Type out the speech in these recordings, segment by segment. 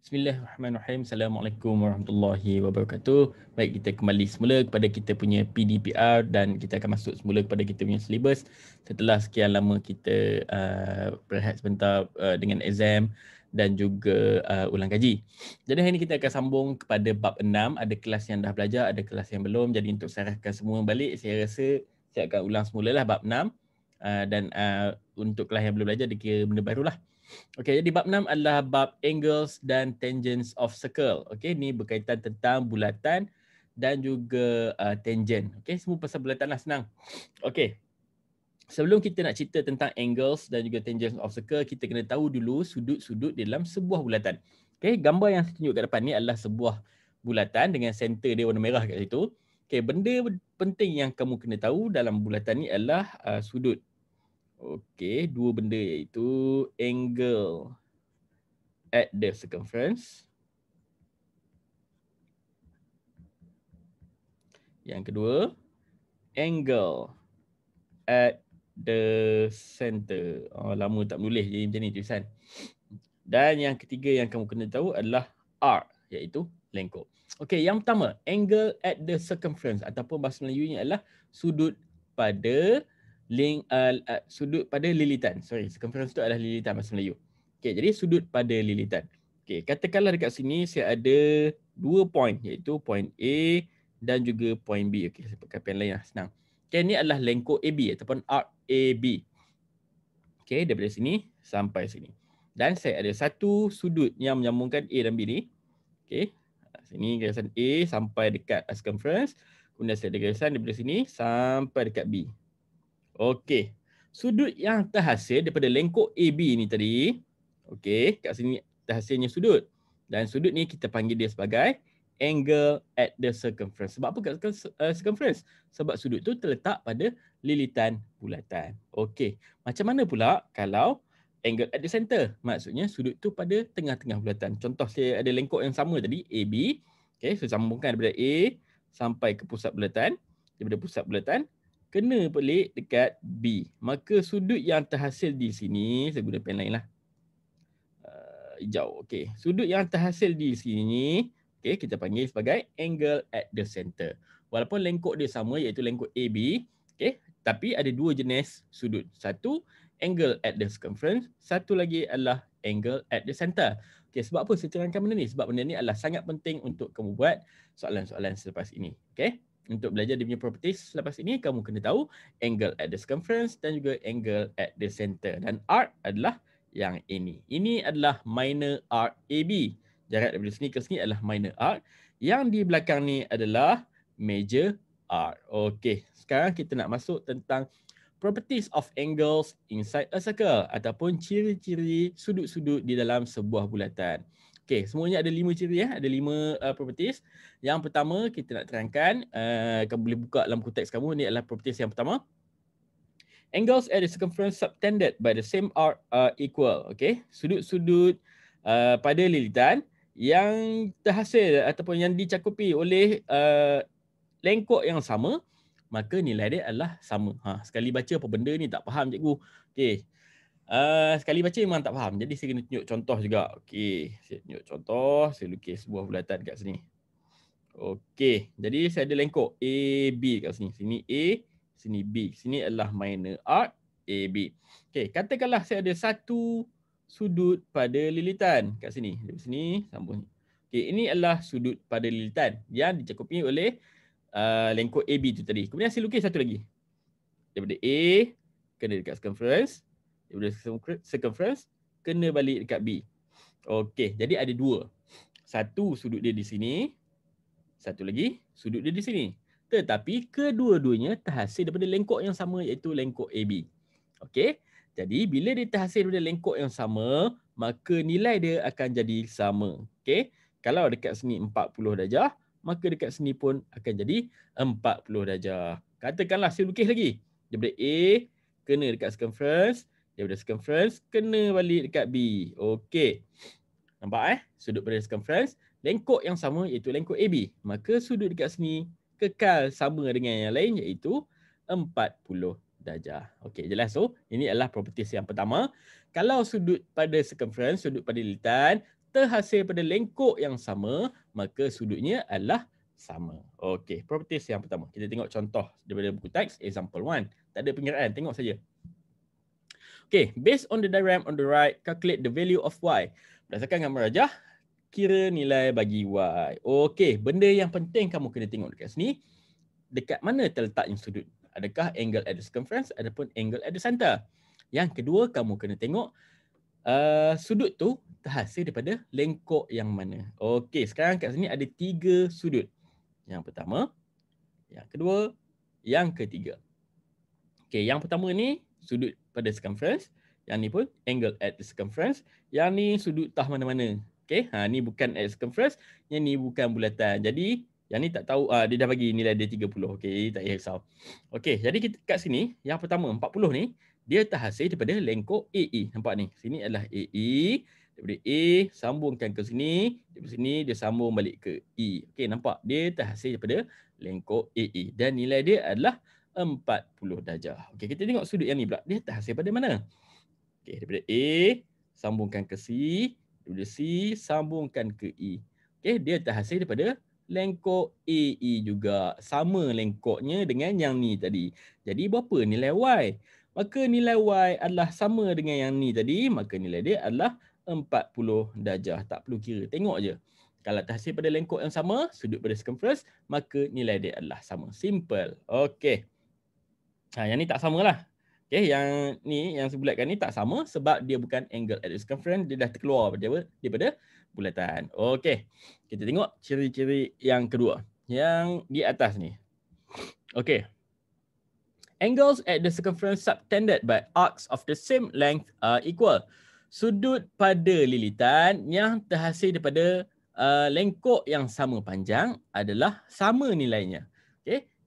Bismillahirrahmanirrahim. Assalamualaikum warahmatullahi wabarakatuh. Baik, kita kembali semula kepada kita punya PDPR dan kita akan masuk semula kepada kita punya syllabus setelah sekian lama kita uh, berehat sebentar uh, dengan exam dan juga uh, ulang kaji. Jadi hari ini kita akan sambung kepada bab 6. Ada kelas yang dah belajar, ada kelas yang belum. Jadi untuk serahkan semua balik, saya rasa saya akan ulang semula lah bab 6. Uh, dan uh, untuk kelas yang belum belajar, dia kira benda barulah. lah. Okay, jadi bab 6 adalah bab angles dan tangents of circle. Okay, ni berkaitan tentang bulatan dan juga uh, tangent. Okay, semua pasal bulatan lah senang. Okay, sebelum kita nak cerita tentang angles dan juga tangents of circle, kita kena tahu dulu sudut-sudut dalam sebuah bulatan. Okay, gambar yang saya tunjuk kat depan ni adalah sebuah bulatan dengan center dia warna merah kat situ. Okay, benda penting yang kamu kena tahu dalam bulatan ni adalah uh, sudut. Okey, dua benda iaitu angle at the circumference. Yang kedua, angle at the center. Oh, lama tak menulis jadi macam ni tulisan. Dan yang ketiga yang kamu kena tahu adalah R iaitu lengkok. Okey, yang pertama, angle at the circumference ataupun bahasa Melayunya adalah sudut pada Ling uh, sudut pada lilitan. Sorry, circumference tu adalah lilitan bahasa Melayu. Okay, jadi sudut pada lilitan. Okay, katakanlah dekat sini saya ada dua point iaitu point A dan juga point B. Okay, saya pakai pen lain lah, senang. Okay, ni adalah lengkok AB ataupun arc AB. Okay, daripada sini sampai sini. Dan saya ada satu sudut yang menyambungkan A dan B ni. Okay, sini garisan A sampai dekat circumference. Kemudian saya ada garisan daripada sini sampai dekat B. Okey. Sudut yang terhasil daripada lengkok AB ni tadi. Okey, kat sini terhasilnya sudut. Dan sudut ni kita panggil dia sebagai angle at the circumference. Sebab apa kat eh, circumference? Sebab sudut tu terletak pada lilitan bulatan. Okey. Macam mana pula kalau angle at the center? Maksudnya sudut tu pada tengah-tengah bulatan. Contoh saya ada lengkok yang sama tadi AB. Okey, so sambungkan daripada A sampai ke pusat bulatan. Daripada pusat bulatan kena pelik dekat B. Maka sudut yang terhasil di sini, saya guna pen lain lah. Uh, hijau, okey. Sudut yang terhasil di sini, okey, kita panggil sebagai angle at the center. Walaupun lengkok dia sama iaitu lengkok AB, okey, tapi ada dua jenis sudut. Satu, angle at the circumference. Satu lagi adalah angle at the center. Okey, sebab apa saya terangkan benda ni? Sebab benda ni adalah sangat penting untuk kamu buat soalan-soalan selepas ini. Okey untuk belajar dia punya properties selepas ini kamu kena tahu angle at the circumference dan juga angle at the center dan arc adalah yang ini. Ini adalah minor arc AB. Jarak dari sini ke sini adalah minor arc. Yang di belakang ni adalah major arc. Okey, sekarang kita nak masuk tentang properties of angles inside a circle ataupun ciri-ciri sudut-sudut di dalam sebuah bulatan. Okay, semuanya ada lima ciri ya. Ada lima uh, properties. Yang pertama kita nak terangkan. Uh, kamu boleh buka dalam buku kamu. Ini adalah properties yang pertama. Angles at the circumference subtended by the same are uh, equal. Okay, sudut-sudut uh, pada lilitan yang terhasil ataupun yang dicakupi oleh uh, lengkok yang sama maka nilai dia adalah sama. Ha, sekali baca apa benda ni tak faham cikgu. Okay. Uh, sekali baca memang tak faham. Jadi saya kena tunjuk contoh juga. Okey, saya tunjuk contoh. Saya lukis sebuah bulatan kat sini. Okey, jadi saya ada lengkok AB B kat sini. Sini A, sini B. Sini adalah minor arc AB Okey, katakanlah saya ada satu sudut pada lilitan kat sini. Di sini, sambung. Okey, ini adalah sudut pada lilitan yang dicakupi oleh uh, lengkok AB tu tadi. Kemudian saya lukis satu lagi. Daripada A, kena dekat circumference daripada circumference kena balik dekat B. Okey, jadi ada dua. Satu sudut dia di sini, satu lagi sudut dia di sini. Tetapi kedua-duanya terhasil daripada lengkok yang sama iaitu lengkok AB. Okey. Jadi bila dia terhasil daripada lengkok yang sama, maka nilai dia akan jadi sama. Okey. Kalau dekat sini 40 darjah, maka dekat sini pun akan jadi 40 darjah. Katakanlah saya lukis lagi. Daripada A kena dekat circumference, daripada circumference kena balik dekat B. Okey. Nampak eh? Sudut pada circumference lengkok yang sama iaitu lengkok AB. Maka sudut dekat sini kekal sama dengan yang lain iaitu 40 darjah. Okey, jelas so ini adalah property yang pertama. Kalau sudut pada circumference, sudut pada lilitan terhasil pada lengkok yang sama, maka sudutnya adalah sama. Okey, property yang pertama. Kita tengok contoh daripada buku teks example 1. Tak ada penggeraan, tengok saja. Okay, based on the diagram on the right, calculate the value of y. Berdasarkan dengan merajah, kira nilai bagi y. Okay, benda yang penting kamu kena tengok dekat sini, dekat mana terletaknya sudut? Adakah angle at the circumference ataupun angle at the center? Yang kedua, kamu kena tengok uh, sudut tu terhasil daripada lengkok yang mana. Okay, sekarang kat sini ada tiga sudut. Yang pertama, yang kedua, yang ketiga. Okay, yang pertama ni sudut pada circumference. Yang ni pun angle at the circumference. Yang ni sudut tah mana-mana. Okay. Ha, ni bukan at circumference. Yang ni bukan bulatan. Jadi yang ni tak tahu. Uh, dia dah bagi nilai dia 30. Okay. tak tak risau. Okay. Jadi kita, kat sini. Yang pertama 40 ni. Dia terhasil daripada lengkok AE. Nampak ni. Sini adalah AE. Daripada A sambungkan ke sini. Daripada sini dia sambung balik ke E. Okay. Nampak. Dia terhasil daripada lengkok AE. Dan nilai dia adalah 40 darjah. Okey, kita tengok sudut yang ni pula. Dia atas daripada mana? Okey, daripada A sambungkan ke C, daripada C sambungkan ke E. Okey, dia terhasil daripada lengkok AE juga. Sama lengkoknya dengan yang ni tadi. Jadi berapa nilai Y? Maka nilai Y adalah sama dengan yang ni tadi, maka nilai dia adalah 40 darjah. Tak perlu kira, tengok je. Kalau terhasil pada lengkok yang sama, sudut pada circumference, maka nilai dia adalah sama. Simple. Okey. Ha, yang ni tak sama lah. Okay, yang ni, yang sebulatkan ni tak sama sebab dia bukan angle at circumference. Dia dah terkeluar daripada, daripada bulatan. Okay, kita tengok ciri-ciri yang kedua. Yang di atas ni. Okay. Angles at the circumference subtended by arcs of the same length are equal. Sudut pada lilitan yang terhasil daripada uh, lengkok yang sama panjang adalah sama nilainya.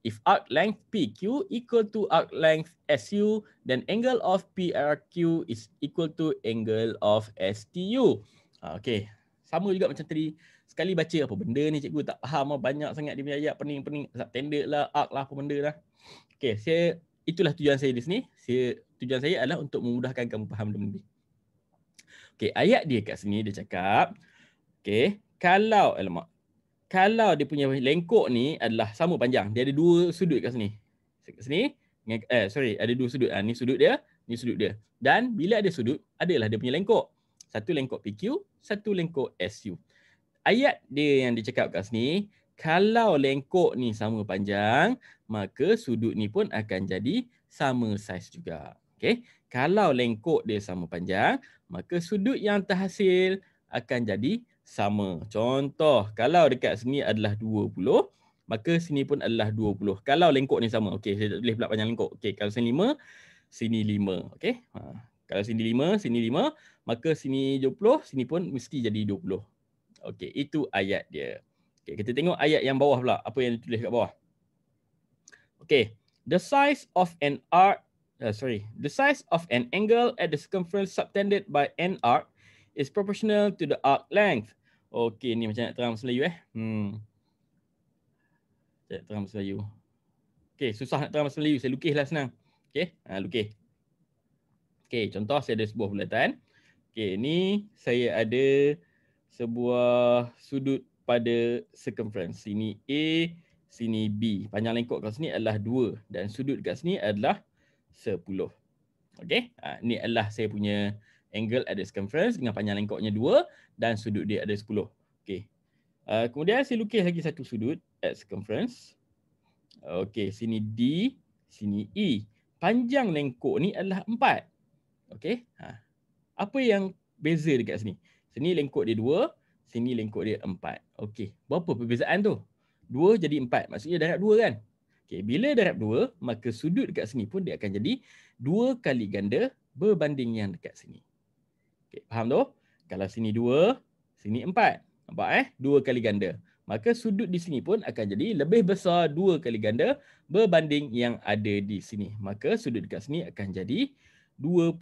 If arc length PQ equal to arc length SU, then angle of PRQ is equal to angle of STU. Ah, okay, sama juga macam tadi. Sekali baca apa benda ni cikgu tak faham lah. Banyak sangat dia punya ayat pening-pening. Subtender lah, arc lah, apa benda lah. Okay, saya, itulah tujuan saya di sini. Saya, tujuan saya adalah untuk memudahkan kamu faham benda ni. Okay, ayat dia kat sini dia cakap. Okay, kalau, alamak, kalau dia punya lengkok ni adalah sama panjang dia ada dua sudut kat sini kat sini eh sorry ada dua sudut ha, ni sudut dia ni sudut dia dan bila ada sudut adalah dia punya lengkok satu lengkok PQ satu lengkok SU ayat dia yang dia cakap kat sini kalau lengkok ni sama panjang maka sudut ni pun akan jadi sama saiz juga Okay? kalau lengkok dia sama panjang maka sudut yang terhasil akan jadi sama. Contoh, kalau dekat sini adalah 20, maka sini pun adalah 20. Kalau lengkok ni sama. Okey, saya tak boleh pula panjang lengkok. Okey, kalau sini 5, sini 5. Okey. Ha. Kalau sini 5, sini 5, maka sini 20, sini pun mesti jadi 20. Okey, itu ayat dia. Okey, kita tengok ayat yang bawah pula. Apa yang ditulis kat bawah? Okey, the size of an arc, uh, sorry, the size of an angle at the circumference subtended by an arc is proportional to the arc length. Okay, ni macam nak terang Melayu eh. Hmm. Saya terang Melayu. Okay, susah nak terang Melayu. Saya lukislah senang. Okay, ha, lukis. Okay, contoh saya ada sebuah bulatan. Okay, ni saya ada sebuah sudut pada circumference. Sini A, sini B. Panjang lengkok kat sini adalah 2 dan sudut kat sini adalah 10. Okay, ha, ni adalah saya punya angle ada the circumference dengan panjang lengkoknya 2 dan sudut dia ada 10. Okey. Uh, kemudian saya lukis lagi satu sudut at circumference. Okey, sini D, sini E. Panjang lengkok ni adalah 4. Okey. Ha. Apa yang beza dekat sini? Sini lengkok dia 2, sini lengkok dia 4. Okey. Berapa perbezaan tu? 2 jadi 4. Maksudnya darab 2 kan? Okey, bila darab 2, maka sudut dekat sini pun dia akan jadi 2 kali ganda berbanding yang dekat sini. Okey, faham tu? Kalau sini dua, sini empat, Nampak eh? dua kali ganda. Maka sudut di sini pun akan jadi lebih besar dua kali ganda berbanding yang ada di sini. Maka sudut dekat sini akan jadi 20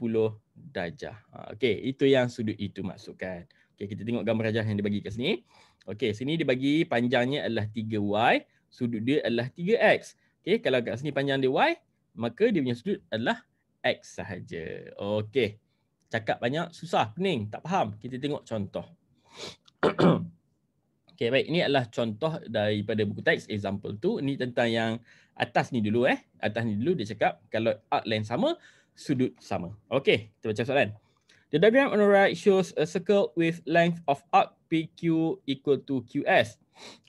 darjah. Ha, okey, itu yang sudut itu maksudkan. Okey, kita tengok gambar rajah yang dibagi kat sini. Okey, sini dibagi panjangnya adalah 3y, sudut dia adalah 3x. Okey, kalau kat sini panjang dia y, maka dia punya sudut adalah x sahaja. Okey cakap banyak susah pening tak faham kita tengok contoh Okay baik ini adalah contoh daripada buku teks example tu ini tentang yang atas ni dulu eh atas ni dulu dia cakap kalau outline sama sudut sama Okay, kita baca soalan the diagram on the right shows a circle with length of arc PQ equal to QS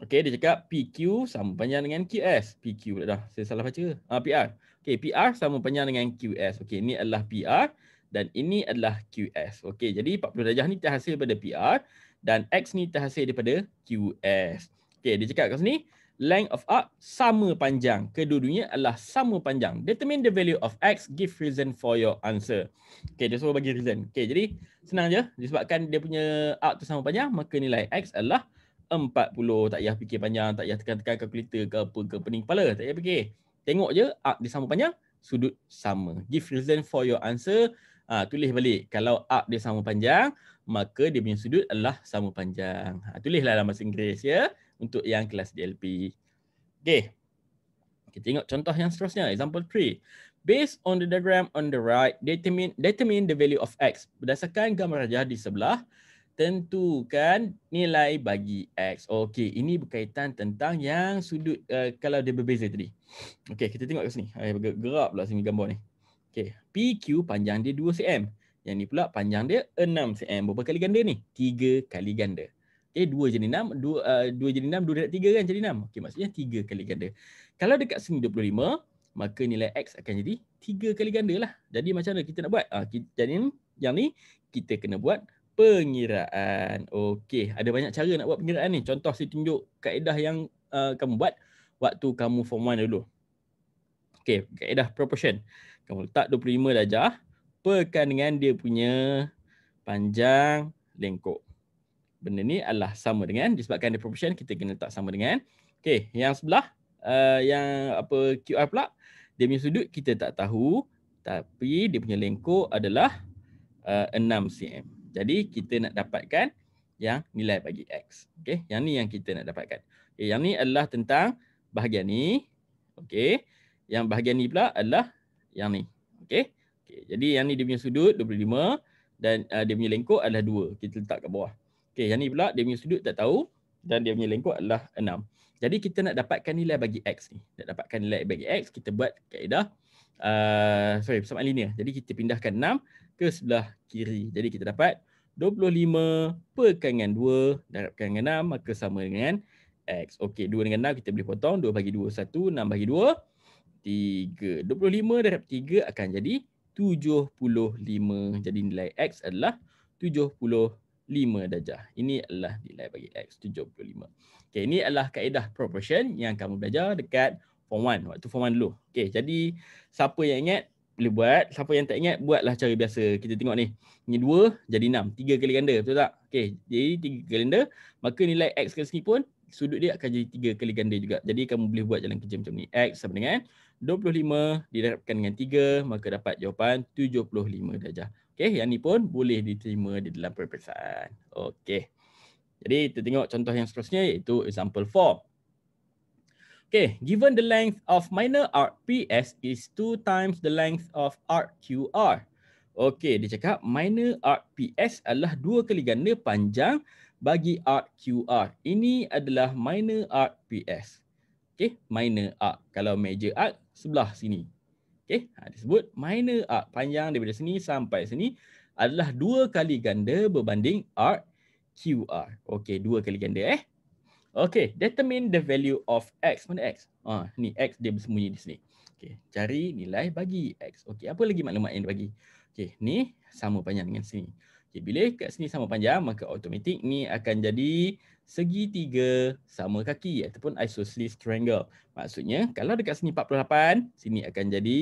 Okay, dia cakap PQ sama panjang dengan QS PQ dah saya salah baca ah PR okey PR sama panjang dengan QS Okay, ini adalah PR dan ini adalah QS. Okey, jadi 40 darjah ni terhasil daripada PR dan X ni terhasil daripada QS. Okey, dia cakap kat sini, length of arc sama panjang. Kedua-duanya adalah sama panjang. Determine the value of X, give reason for your answer. Okey, dia suruh bagi reason. Okey, jadi senang je. Disebabkan dia punya arc tu sama panjang, maka nilai X adalah 40. Tak payah fikir panjang, tak payah tekan-tekan kalkulator ke apa ke pening kepala. Tak payah fikir. Tengok je, arc dia sama panjang, sudut sama. Give reason for your answer. Ha, tulis balik. Kalau arc dia sama panjang, maka dia punya sudut adalah sama panjang. Ha, tulislah dalam bahasa Inggeris ya untuk yang kelas DLP. Okey. Kita tengok contoh yang seterusnya. Example 3. Based on the diagram on the right, determine determine the value of x. Berdasarkan gambar rajah di sebelah, tentukan nilai bagi x. Okey, ini berkaitan tentang yang sudut uh, kalau dia berbeza tadi. Okey, kita tengok kat sini. Ay, eh, gerak pula sini gambar ni. Okey, PQ panjang dia 2 cm. Yang ni pula panjang dia 6 cm. Berapa kali ganda ni? 3 kali ganda. Okey, 2 jadi 6, 2 uh, 2 jadi 6, 2 darab 3 kan jadi 6. Okey, maksudnya 3 kali ganda. Kalau dekat sini 25, maka nilai x akan jadi 3 kali ganda lah. Jadi macam mana kita nak buat? Ah, jadi yang ni kita kena buat pengiraan. Okey, ada banyak cara nak buat pengiraan ni. Contoh saya tunjuk kaedah yang uh, kamu buat waktu kamu form 1 dulu. Okey, kaedah proportion. Kamu letak 25 darjah Pekan dengan dia punya Panjang lengkok Benda ni adalah sama dengan Disebabkan dia proportion kita kena letak sama dengan Okay yang sebelah uh, Yang apa QR pula Dia punya sudut kita tak tahu Tapi dia punya lengkok adalah uh, 6 cm Jadi kita nak dapatkan Yang nilai bagi X Okay yang ni yang kita nak dapatkan okay, Yang ni adalah tentang bahagian ni Okay yang bahagian ni pula adalah yang ni. okay? Okay, Jadi yang ni dia punya sudut 25 dan uh, dia punya lengkok adalah 2. Kita letak kat bawah. Okay, yang ni pula dia punya sudut tak tahu dan dia punya lengkok adalah 6. Jadi kita nak dapatkan nilai bagi x ni. Nak dapatkan nilai bagi x, kita buat kaedah uh, sorry, persamaan linear. Jadi kita pindahkan 6 ke sebelah kiri. Jadi kita dapat 25 pekan dengan 2 darabkan dengan 6 maka sama dengan x. Okey, 2 dengan 6 kita boleh potong. 2 bagi 2, 1. 6 bagi 2, 3. 25 darab 3 akan jadi 75. Jadi nilai X adalah 75 darjah. Ini adalah nilai bagi X 75. Okay, ini adalah kaedah proportion yang kamu belajar dekat form 1. Waktu form 1 dulu. Okay, jadi siapa yang ingat boleh buat. Siapa yang tak ingat buatlah cara biasa. Kita tengok ni. Ini 2 jadi 6. 3 kali ganda. Betul tak? Okay, jadi 3 kali ganda. Maka nilai X kali sini pun sudut dia akan jadi 3 kali ganda juga. Jadi kamu boleh buat jalan kerja macam ni. X sama dengan 25 diharapkan dengan 3 maka dapat jawapan 75 darjah. Okey, yang ni pun boleh diterima di dalam peperiksaan. Okey. Jadi kita tengok contoh yang seterusnya iaitu example 4. Okay, given the length of minor arc PS is 2 times the length of arc QR. Okay, dia cakap minor arc PS adalah dua kali ganda panjang bagi arc QR. Ini adalah minor arc PS. Okay, minor arc. Kalau major arc, sebelah sini. Okey, ha, disebut minor arc panjang daripada sini sampai sini adalah dua kali ganda berbanding arc QR. Okey, dua kali ganda eh. Okey, determine the value of X. Mana X? Ha, ni X dia bersembunyi di sini. Okey, cari nilai bagi X. Okey, apa lagi maklumat yang dia bagi? Okey, ni sama panjang dengan sini. Okey, bila kat sini sama panjang, maka automatik ni akan jadi segitiga sama kaki ataupun isosceles triangle. Maksudnya kalau dekat sini 48, sini akan jadi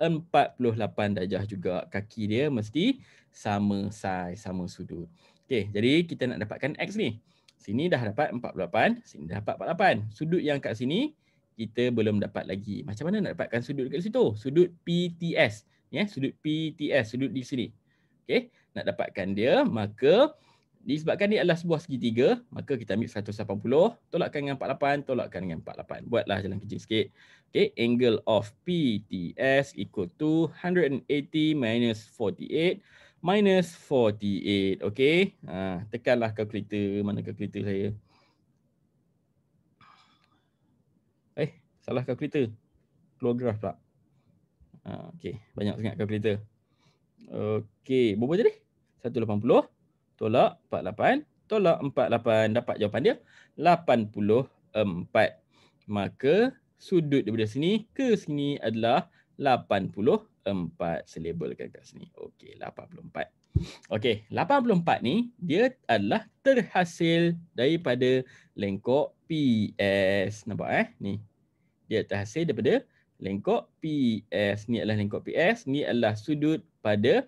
48 darjah juga kaki dia mesti sama size, sama sudut. Okey, jadi kita nak dapatkan x ni. Sini dah dapat 48, sini dah dapat 48. Sudut yang kat sini kita belum dapat lagi. Macam mana nak dapatkan sudut dekat situ? Sudut PTS. Ya, yeah, sudut PTS, sudut di sini. Okey, nak dapatkan dia maka disebabkan ni adalah sebuah segitiga, maka kita ambil 180, tolakkan dengan 48, tolakkan dengan 48. Buatlah jalan kecil sikit. Okay, angle of PTS equal to 180 minus 48 minus 48. Okay, ha, tekanlah kalkulator. Mana kalkulator saya? Eh, salah kalkulator. Keluar graf pula. Ha, okay, banyak sangat kalkulator. Okay, berapa tadi? 180 tolak 48 tolak 48 dapat jawapan dia 84 maka sudut daripada sini ke sini adalah 84 selabelkan kat sini okey 84 okey 84 ni dia adalah terhasil daripada lengkok PS nampak eh ni dia terhasil daripada lengkok PS ni adalah lengkok PS ni adalah sudut pada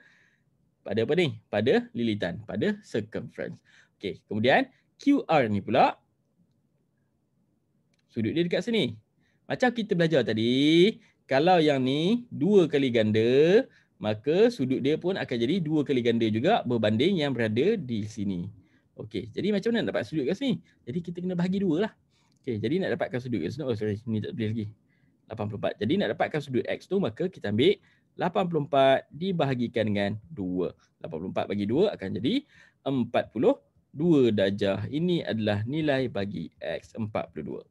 pada apa ni? Pada lilitan, pada circumference. Okey, kemudian QR ni pula sudut dia dekat sini. Macam kita belajar tadi, kalau yang ni dua kali ganda, maka sudut dia pun akan jadi dua kali ganda juga berbanding yang berada di sini. Okey, jadi macam mana nak dapat sudut kat sini? Jadi kita kena bagi dua lah. Okey, jadi nak dapatkan sudut kat sini, oh sorry, ni tak boleh lagi. 84. Jadi nak dapatkan sudut X tu, maka kita ambil 84 dibahagikan dengan 2. 84 bagi 2 akan jadi 42 darjah. Ini adalah nilai bagi X 42.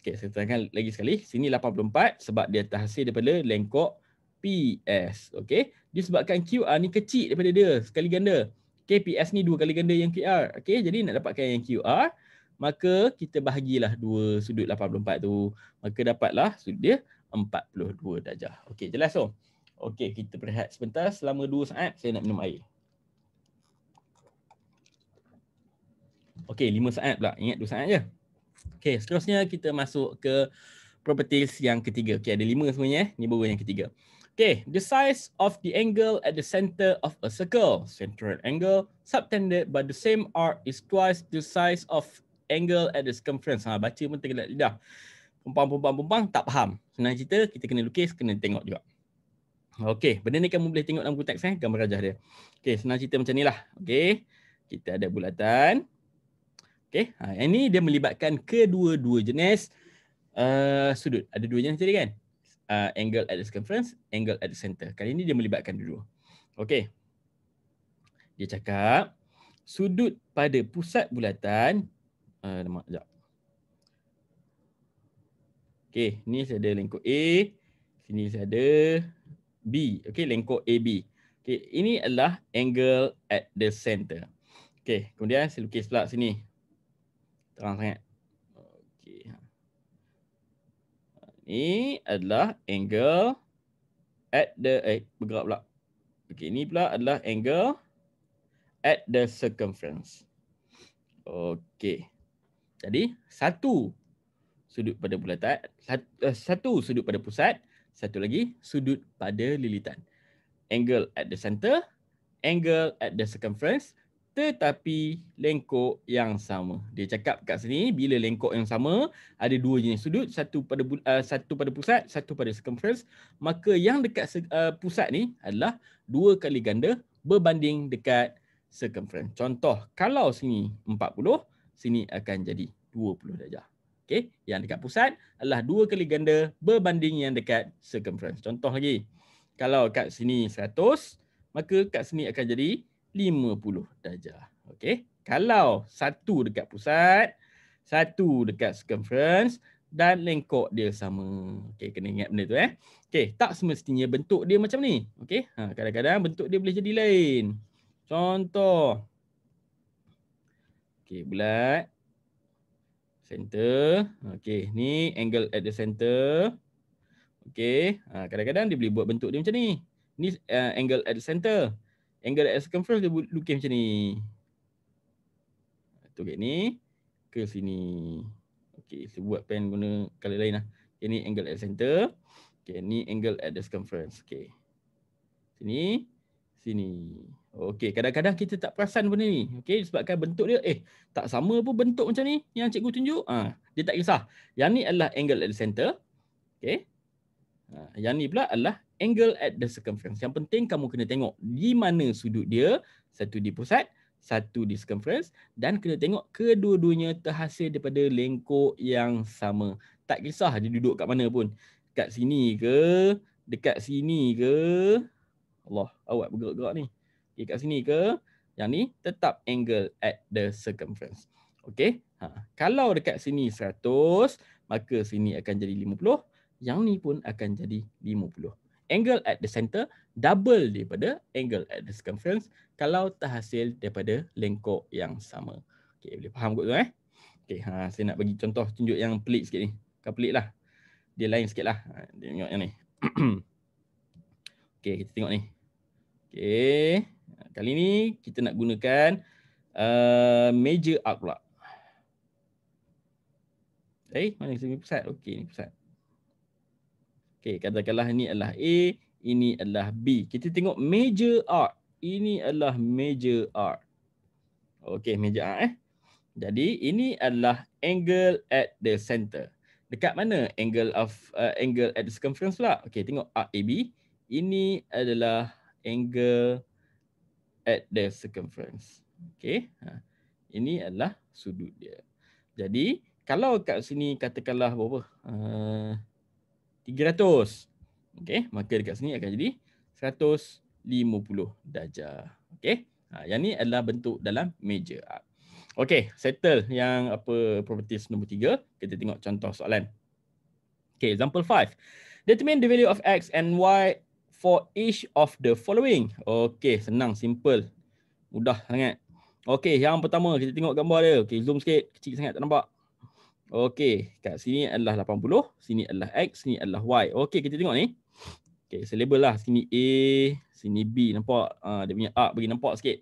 Okey, saya terangkan lagi sekali. Sini 84 sebab dia terhasil daripada lengkok PS. Okey, disebabkan QR ni kecil daripada dia sekali ganda. KPS ni dua kali ganda yang QR. Okey, jadi nak dapatkan yang QR, maka kita bahagilah dua sudut 84 tu. Maka dapatlah sudut dia 42 darjah. Okey, jelas tu? So? Okey, kita berehat sebentar selama 2 saat saya nak minum air. Okey, lima saat pula. Ingat dua saat je. Okey, seterusnya kita masuk ke properties yang ketiga. Okey, ada lima semuanya. eh. Ni baru yang ketiga. Okay, the size of the angle at the center of a circle, central angle subtended by the same arc is twice the size of angle at the circumference. Ha, baca pun tergelak lidah. Pumpang, pumpang, pumpang, tak faham. Senang cerita, kita kena lukis, kena tengok juga. Okey, benda ni kan kamu boleh tengok dalam buku teks eh, gambar rajah dia. Okey, senang cerita macam ni lah. Okey, kita ada bulatan. Okey, ha, yang ni dia melibatkan kedua-dua jenis uh, sudut. Ada dua jenis tadi kan? Uh, angle at the circumference, angle at the center. Kali ni dia melibatkan dua-dua. Okey. Dia cakap, sudut pada pusat bulatan. Uh, eh, lemak, sekejap. Okey, ni saya ada lengkok A. Sini saya ada B. Okay, lengkok AB. Okay, ini adalah angle at the center. Okay, kemudian saya lukis pula sini. Terang sangat. Okay. Ha. Ini adalah angle at the, eh bergerak pula. Okay, ini pula adalah angle at the circumference. Okay. Jadi, satu sudut pada bulatan, eh, satu sudut pada pusat, satu lagi, sudut pada lilitan. Angle at the center, angle at the circumference, tetapi lengkok yang sama. Dia cakap kat sini bila lengkok yang sama ada dua jenis sudut, satu pada uh, satu pada pusat, satu pada circumference, maka yang dekat uh, pusat ni adalah dua kali ganda berbanding dekat circumference. Contoh, kalau sini 40, sini akan jadi 20 darjah. Okey, yang dekat pusat adalah dua kali ganda berbanding yang dekat circumference. Contoh lagi, kalau kat sini 100, maka kat sini akan jadi 50 darjah. Okay, kalau satu dekat pusat, satu dekat circumference dan lengkok dia sama. Okay, kena ingat benda tu eh. Okay, tak semestinya bentuk dia macam ni. Okey, ha, kadang-kadang bentuk dia boleh jadi lain. Contoh. okay, bulat center. okay. ni angle at the center. okay. Ha, kadang-kadang dia boleh buat bentuk dia macam ni. Ni uh, angle at the center. Angle at circumference dia lukis macam ni. Tu ni, ke sini. Okay, saya buat pen guna color lain lah. Okay, ni angle at the center. Okay, ni angle at the circumference. Okay, Sini, sini. Okey, kadang-kadang kita tak perasan benda ni. Okey, sebabkan bentuk dia eh tak sama pun bentuk macam ni yang cikgu tunjuk. Ah, ha, dia tak kisah. Yang ni adalah angle at the center. Okey. Ha, yang ni pula adalah angle at the circumference. Yang penting kamu kena tengok di mana sudut dia, satu di pusat, satu di circumference dan kena tengok kedua-duanya terhasil daripada lengkok yang sama. Tak kisah dia duduk kat mana pun. Kat sini ke, dekat sini ke. Allah, awak bergerak-gerak ni okay, kat sini ke yang ni tetap angle at the circumference okay? ha kalau dekat sini 100 maka sini akan jadi 50 yang ni pun akan jadi 50 angle at the center double daripada angle at the circumference kalau terhasil daripada lengkok yang sama Okay, boleh faham kot tu eh okey ha saya nak bagi contoh tunjuk yang pelik sikit ni kan pelik lah dia lain sikit lah. Ha, dia tengok yang ni. okay, kita tengok ni. Okay. Ha, kali ni kita nak gunakan uh, major arc pula. Eh, mana sini pusat? Okey, ni pusat. Okey, katakanlah ini adalah A, ini adalah B. Kita tengok major arc. Ini adalah major arc. Okey, major arc eh. Jadi, ini adalah angle at the center. Dekat mana angle of uh, angle at the circumference pula? Okey, tengok arc AB. Ini adalah angle at the circumference. Okay. Ha. Ini adalah sudut dia. Jadi, kalau kat sini katakanlah berapa? Uh, eh, 300. Okay. Maka dekat sini akan jadi 150 darjah. Okay. Ha. Yang ni adalah bentuk dalam major arc. Okay. Settle yang apa properties nombor 3. Kita tengok contoh soalan. Okay. Example 5. Determine the value of X and Y for each of the following. Okay, senang, simple. Mudah sangat. Okay, yang pertama kita tengok gambar dia. Okay, zoom sikit. Kecil sangat tak nampak. Okay, kat sini adalah 80. Sini adalah X, sini adalah Y. Okay, kita tengok ni. Okay, saya label lah. Sini A, sini B. Nampak? Uh, dia punya arc bagi nampak sikit.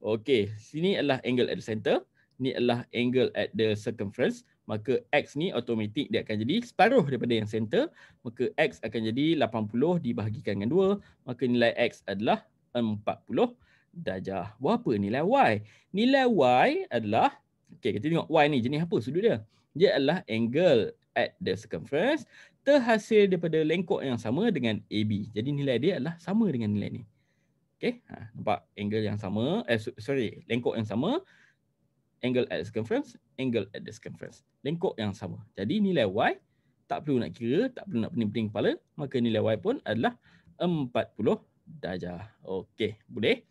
Okay, sini adalah angle at the center. Ni adalah angle at the circumference maka X ni automatik dia akan jadi separuh daripada yang center maka X akan jadi 80 dibahagikan dengan 2 maka nilai X adalah 40 darjah. Berapa nilai Y? Nilai Y adalah okay, kita tengok Y ni jenis apa sudut dia? Dia adalah angle at the circumference terhasil daripada lengkok yang sama dengan AB. Jadi nilai dia adalah sama dengan nilai ni. Okay, ha, nampak angle yang sama, eh, sorry, lengkok yang sama angle at the circumference, angle at the circumference. Lengkok yang sama. Jadi nilai Y tak perlu nak kira, tak perlu nak pening-pening kepala, maka nilai Y pun adalah 40 darjah. Okey, boleh?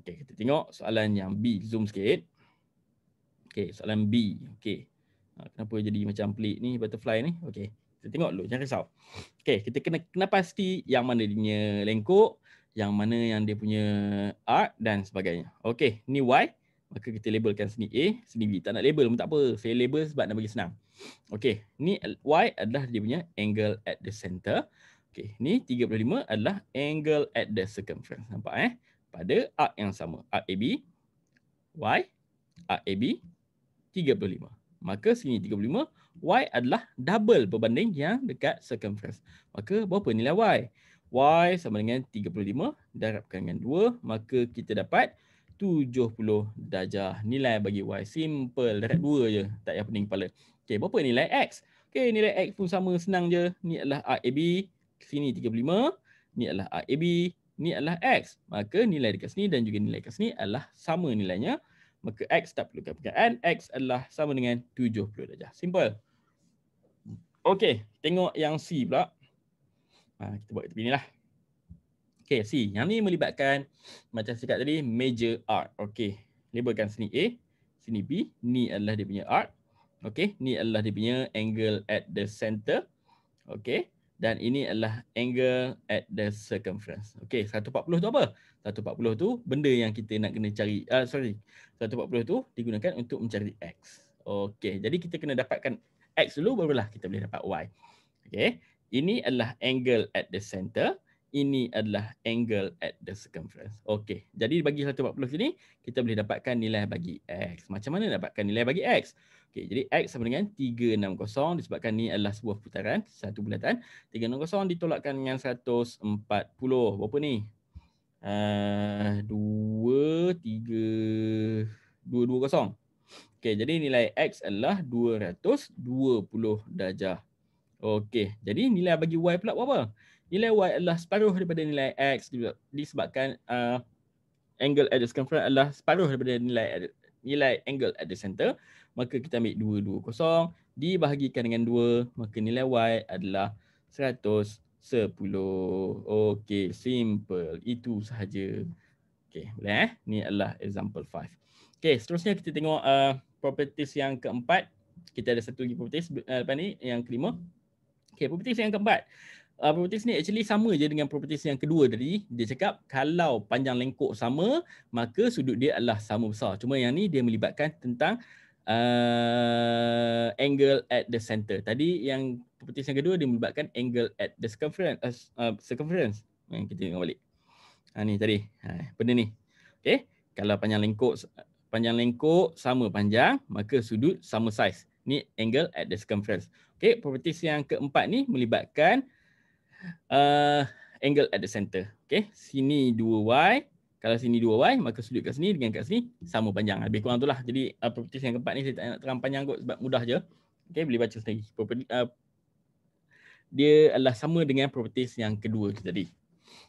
Okey, kita tengok soalan yang B. Zoom sikit. Okey, soalan B. Okey. Ha, kenapa jadi macam pelik ni, butterfly ni? Okey, kita tengok dulu. Jangan risau. Okey, kita kena, kena pasti yang mana dia punya lengkok, yang mana yang dia punya arc dan sebagainya. Okey, ni Y maka kita labelkan sini A, sini B. Tak nak label pun tak apa. Saya label sebab nak bagi senang. Okay, ni Y adalah dia punya angle at the center. Okay, ni 35 adalah angle at the circumference. Nampak eh? Pada arc yang sama. Arc AB, Y, arc AB, 35. Maka sini 35, Y adalah double berbanding yang dekat circumference. Maka berapa nilai Y? Y sama dengan 35 darabkan dengan 2. Maka kita dapat 35 70 darjah nilai bagi Y. Simple, darat dua je. Tak payah pening kepala. Okay, berapa nilai X? Okay, nilai X pun sama, senang je. Ni adalah RAB, sini 35. Ni adalah RAB, ni adalah X. Maka nilai dekat sini dan juga nilai dekat sini adalah sama nilainya. Maka X tak perlu kepekaan. X adalah sama dengan 70 darjah. Simple. Okay, tengok yang C pula. Ha, kita buat tepi ni lah. Okay, C. Yang ni melibatkan macam cakap tadi, major art. Okay, ni labelkan sini A, sini B. Ni adalah dia punya art. Okay, ni adalah dia punya angle at the center. Okay, dan ini adalah angle at the circumference. Okay, 140 tu apa? 140 tu benda yang kita nak kena cari. Uh, sorry, 140 tu digunakan untuk mencari X. Okay, jadi kita kena dapatkan X dulu, barulah kita boleh dapat Y. Okay, ini adalah angle at the center ini adalah angle at the circumference. Okey, jadi bagi 140 sini, kita boleh dapatkan nilai bagi X. Macam mana dapatkan nilai bagi X? Okey, jadi X sama dengan 360 disebabkan ini adalah sebuah putaran, satu bulatan. 360 ditolakkan dengan 140. Berapa ni? Uh, 2, 3, 2, 2, Okey, jadi nilai X adalah 220 darjah. Okey, jadi nilai bagi Y pula berapa? nilai y adalah separuh daripada nilai x disebabkan uh, angle at the circumference adalah separuh daripada nilai nilai angle at the center maka kita ambil 220 dibahagikan dengan 2 maka nilai y adalah 110 okey simple itu sahaja okey boleh eh ni adalah example 5 okey seterusnya kita tengok uh, properties yang keempat kita ada satu lagi properties uh, lepas ni yang kelima okey properties yang keempat uh, properties ni actually sama je dengan properties yang kedua tadi dia cakap kalau panjang lengkok sama maka sudut dia adalah sama besar cuma yang ni dia melibatkan tentang uh, angle at the center tadi yang properties yang kedua dia melibatkan angle at the circumference uh, circumference yang hmm, kita tengok balik ha ni tadi ha, benda ni okey kalau panjang lengkok panjang lengkok sama panjang maka sudut sama size ni angle at the circumference Okay, properties yang keempat ni melibatkan uh, angle at the center. Okay, sini 2y. Kalau sini 2y, maka sudut kat sini dengan kat sini sama panjang. Lebih kurang itulah. Jadi uh, properties yang keempat ni saya tak nak terang panjang kot sebab mudah je. Okay, boleh baca sendiri. Property, uh, dia adalah sama dengan properties yang kedua tadi.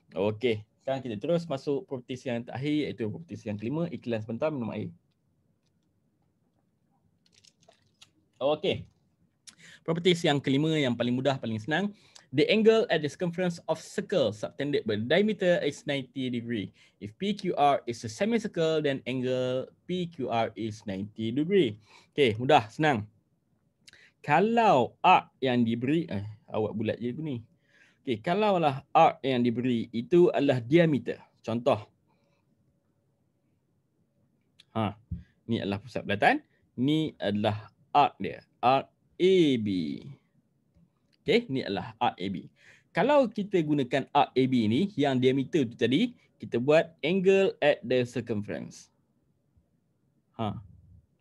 Okay, sekarang kita terus masuk properties yang terakhir iaitu properties yang kelima. Iklan sebentar minum air. Okay, properties yang kelima yang paling mudah, paling senang The angle at the circumference of circle subtended by diameter is 90 degree. If PQR is a semicircle, then angle PQR is 90 degree. Okay, mudah, senang. Kalau arc yang diberi, eh, awak bulat je aku ni. Okay, kalaulah arc yang diberi itu adalah diameter. Contoh. Ha, ni adalah pusat bulatan. Ni adalah arc dia. Arc AB. Okay, ni adalah RAB. Kalau kita gunakan RAB ni yang diameter tu tadi, kita buat angle at the circumference. Ha.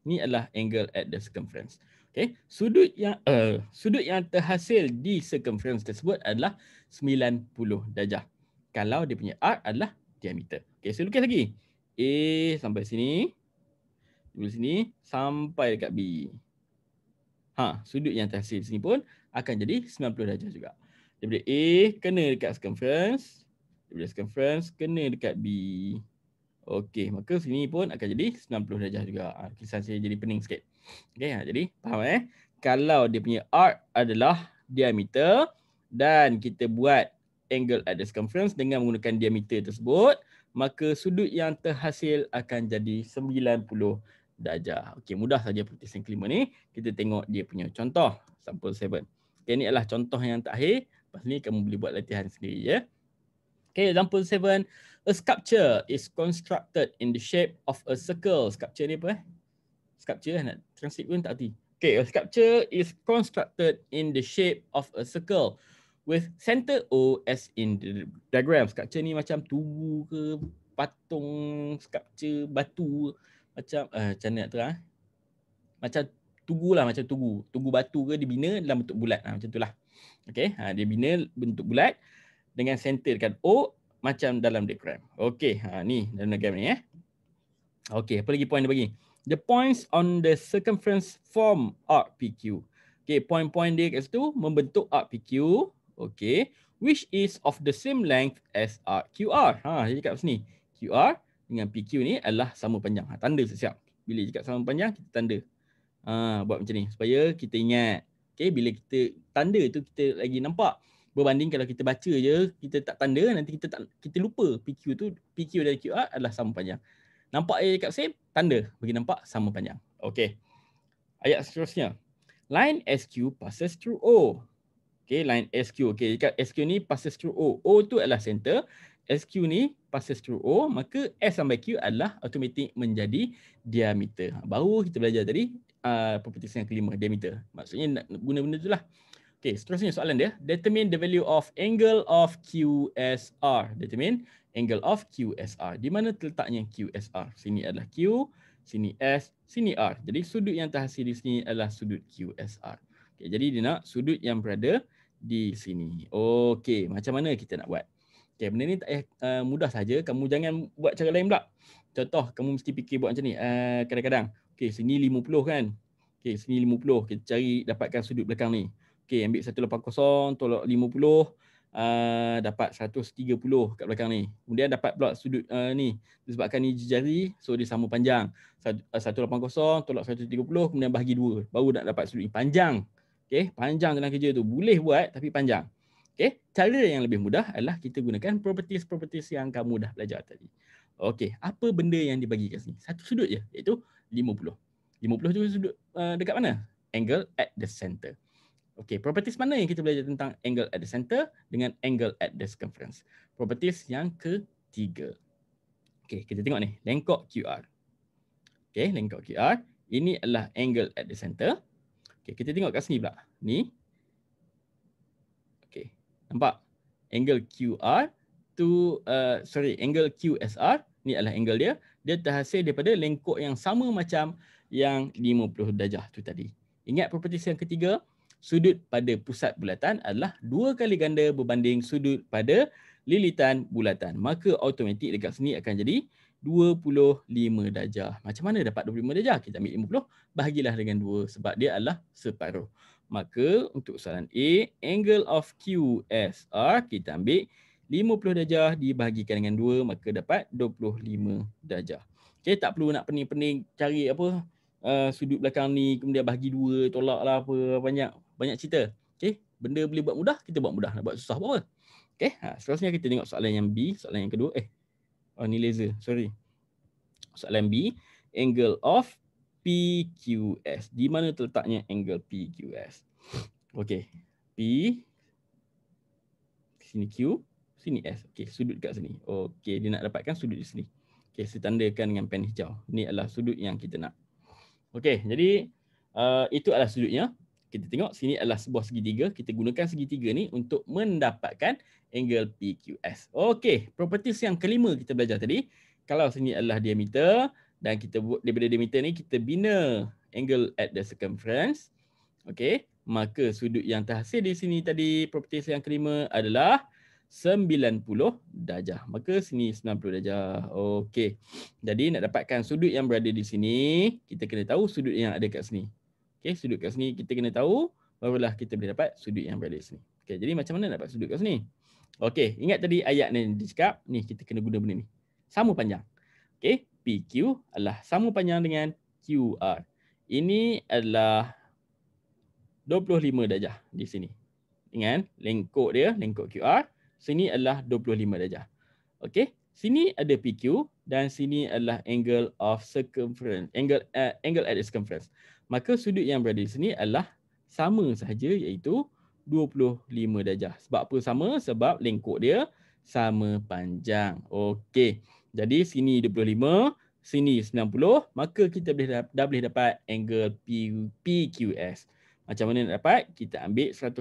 Ni adalah angle at the circumference. Okay, sudut yang uh, sudut yang terhasil di circumference tersebut adalah 90 darjah. Kalau dia punya R adalah diameter. Okay, saya lukis lagi. A sampai sini. Dari sini sampai dekat B. Ha, sudut yang terhasil sini pun akan jadi 90 darjah juga. Daripada A kena dekat circumference, daripada circumference kena dekat B. Okey, maka sini pun akan jadi 90 darjah juga. Ah, kisah saya jadi pening sikit. Okey, ah, jadi faham eh? Kalau dia punya arc adalah diameter dan kita buat angle at the circumference dengan menggunakan diameter tersebut, maka sudut yang terhasil akan jadi 90 darjah. Okey, mudah saja pertisian kelima ni. Kita tengok dia punya contoh. Sample 7. Okay, ni adalah contoh yang terakhir. Lepas ni kamu boleh buat latihan sendiri ya. Okay, example seven. A sculpture is constructed in the shape of a circle. Sculpture ni apa eh? Sculpture eh, nak translate pun tak hati. Okay, a sculpture is constructed in the shape of a circle with center O as in the diagram. Sculpture ni macam tubu ke patung sculpture batu macam uh, macam mana nak terang? Eh? Macam lah macam tugu. Tugu batu ke dibina dalam bentuk bulat. Ha, macam lah. Okay. Ha, dia bina bentuk bulat dengan center dekat O macam dalam diagram. Okay. Ha, ni dalam diagram ni eh. Okay. Apa lagi point dia bagi? The points on the circumference form RPQ. Okay. Point-point dia kat situ membentuk RPQ. Okay. Which is of the same length as RQR. Ha, dia cakap sini. QR dengan PQ ni adalah sama panjang. Ha, tanda siap-siap. Bila cakap sama panjang, kita tanda ha, buat macam ni supaya kita ingat okay, bila kita tanda tu kita lagi nampak berbanding kalau kita baca je kita tak tanda nanti kita tak kita lupa PQ tu PQ dan QR adalah sama panjang nampak ayat dekat same tanda bagi nampak sama panjang Okay, ayat seterusnya line SQ passes through O Okay, line SQ okay, dekat SQ ni passes through O O tu adalah center SQ ni passes through O maka S sampai Q adalah automatik menjadi diameter baru kita belajar tadi Uh, property yang kelima diameter. Maksudnya nak guna benda tu lah. Okay, seterusnya soalan dia. Determine the value of angle of QSR. Determine angle of QSR. Di mana terletaknya QSR? Sini adalah Q, sini S, sini R. Jadi sudut yang terhasil di sini adalah sudut QSR. Okay, jadi dia nak sudut yang berada di sini. Okay, macam mana kita nak buat? Okay, benda ni tak eh, uh, mudah saja. Kamu jangan buat cara lain pula. Contoh, kamu mesti fikir buat macam ni. Uh, kadang-kadang, uh, Okey, sini 50 kan? Okey, sini 50. Kita cari dapatkan sudut belakang ni. Okey, ambil 180, tolak 50. Uh, dapat 130 kat belakang ni Kemudian dapat pula sudut uh, ni Disebabkan ni jari So dia sama panjang 180 Tolak 130 Kemudian bahagi 2 Baru nak dapat sudut ni Panjang Okey, Panjang tenaga kerja tu Boleh buat tapi panjang Okey, Cara yang lebih mudah Adalah kita gunakan properties-properties Yang kamu dah belajar tadi Okey, apa benda yang dibagi kat sini? Satu sudut je, iaitu 50. 50 tu sudut uh, dekat mana? Angle at the center. Okey, properties mana yang kita belajar tentang angle at the center dengan angle at the circumference? Properties yang ketiga. Okey, kita tengok ni, lengkok QR. Okey, lengkok QR. Ini adalah angle at the center. Okey, kita tengok kat sini pula. Ni. Okey, nampak? Angle QR to, uh, sorry, angle QSR ni adalah angle dia dia terhasil daripada lengkok yang sama macam yang 50 darjah tu tadi ingat properti yang ketiga sudut pada pusat bulatan adalah dua kali ganda berbanding sudut pada lilitan bulatan maka automatik dekat sini akan jadi 25 darjah macam mana dapat 25 darjah kita ambil 50 bahagilah dengan 2 sebab dia adalah separuh maka untuk soalan A angle of QSR kita ambil 50 darjah dibahagikan dengan 2 maka dapat 25 darjah. Okey tak perlu nak pening-pening cari apa uh, sudut belakang ni kemudian bahagi 2 tolaklah apa banyak banyak cerita. Okey benda boleh buat mudah kita buat mudah nak buat susah buat apa. Okey ha, seterusnya kita tengok soalan yang B soalan yang kedua eh oh, ni laser sorry. Soalan B angle of PQS. Di mana terletaknya angle PQS? Okey. P sini Q sini S. Okey, sudut kat sini. Okey, dia nak dapatkan sudut di sini. Okey, saya tandakan dengan pen hijau. Ini adalah sudut yang kita nak. Okey, jadi uh, itu adalah sudutnya. Kita tengok sini adalah sebuah segitiga. Kita gunakan segitiga ni untuk mendapatkan angle PQS. Okey, properti yang kelima kita belajar tadi. Kalau sini adalah diameter dan kita buat daripada diameter ni kita bina angle at the circumference. Okey, maka sudut yang terhasil di sini tadi properti yang kelima adalah 90 darjah. Maka sini 90 darjah. Okey. Jadi nak dapatkan sudut yang berada di sini, kita kena tahu sudut yang ada kat sini. Okey, sudut kat sini kita kena tahu barulah kita boleh dapat sudut yang berada di sini. Okey, jadi macam mana nak dapat sudut kat sini? Okey, ingat tadi ayat ni dia cakap, ni kita kena guna benda ni. Sama panjang. Okey, PQ adalah sama panjang dengan QR. Ini adalah 25 darjah di sini. Dengan lengkok dia, lengkok QR sini adalah 25 darjah. okay. sini ada PQ dan sini adalah angle of circumference, angle uh, angle at circumference. Maka sudut yang berada di sini adalah sama sahaja iaitu 25 darjah. Sebab apa sama? Sebab lengkok dia sama panjang. Okay. Jadi sini 25, sini 90, maka kita boleh dah boleh dapat angle P, PQS. Macam mana nak dapat? Kita ambil 180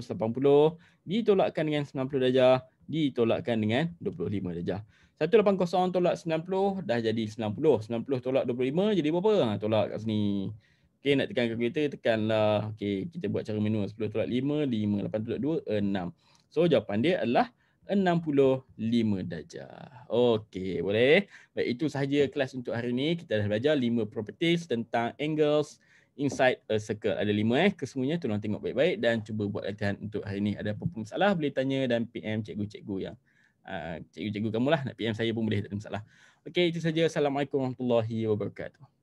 ditolakkan dengan 90 darjah ditolakkan dengan 25 darjah. 180 tolak 90 dah jadi 90. 90 tolak 25 jadi berapa? Ha, tolak kat sini. Okey nak tekan kereta tekanlah. Okey kita buat cara manual 10 tolak 5, 5 8 tolak 2 6. So jawapan dia adalah 65 darjah. Okey, boleh. Baik itu sahaja kelas untuk hari ini. Kita dah belajar 5 properties tentang angles inside a circle. Ada lima eh kesemuanya tolong tengok baik-baik dan cuba buat latihan untuk hari ini. Ada apa-apa masalah boleh tanya dan PM cikgu-cikgu yang ah, cikgu-cikgu uh, kamu lah nak PM saya pun boleh tak ada masalah. Okey itu saja. Assalamualaikum warahmatullahi wabarakatuh.